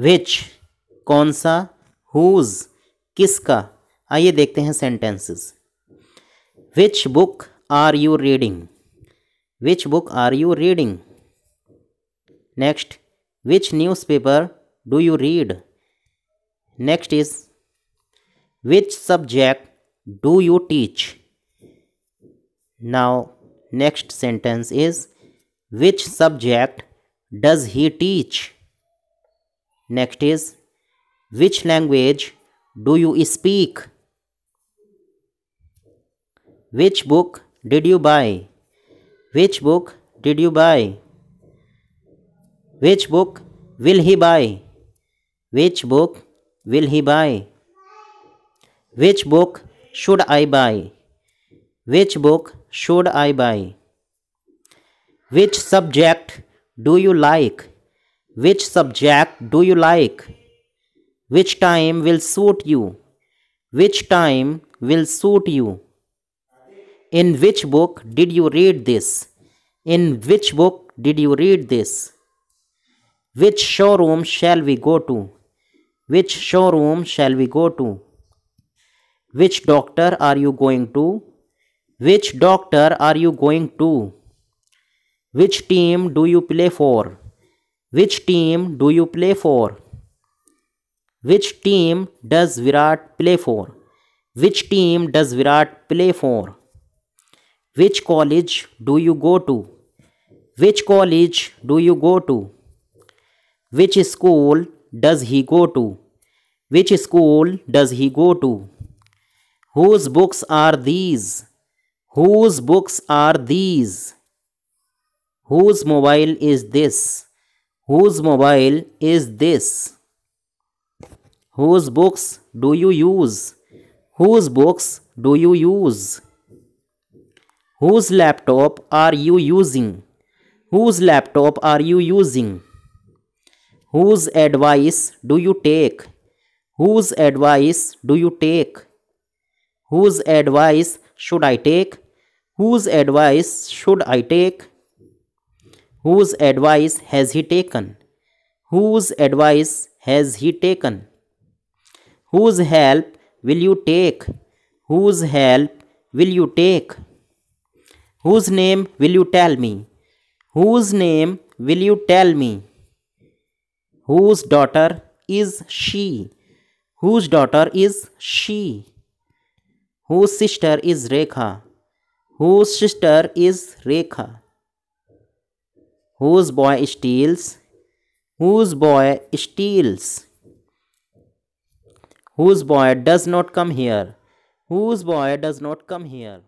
विच कौन सा हुज किसका आइए देखते हैं sentences which book are you reading which book are you reading next which newspaper do you read next is which subject do you teach now next sentence is which subject does he teach Next is which language do you speak? Which book did you buy? Which book did you buy? Which book will he buy? Which book will he buy? Which book should I buy? Which book should I buy? Which subject do you like? Which subject do you like? Which time will suit you? Which time will suit you? In which book did you read this? In which book did you read this? Which showroom shall we go to? Which showroom shall we go to? Which doctor are you going to? Which doctor are you going to? Which team do you play for? Which team do you play for? Which team does Virat play for? Which team does Virat play for? Which college do you go to? Which college do you go to? Which school does he go to? Which school does he go to? Whose books are these? Whose books are these? Whose mobile is this? Whose mobile is this? Whose books do you use? Whose books do you use? Whose laptop are you using? Whose laptop are you using? Whose advice do you take? Whose advice do you take? Whose advice should I take? Whose advice should I take? Whose advice has he taken? Whose advice has he taken? Whose help will you take? Whose help will you take? Whose name will you tell me? Whose name will you tell me? Whose daughter is she? Whose daughter is she? Whose sister is Rekha? Whose sister is Rekha? whose boy steals whose boy steals whose boy does not come here whose boy does not come here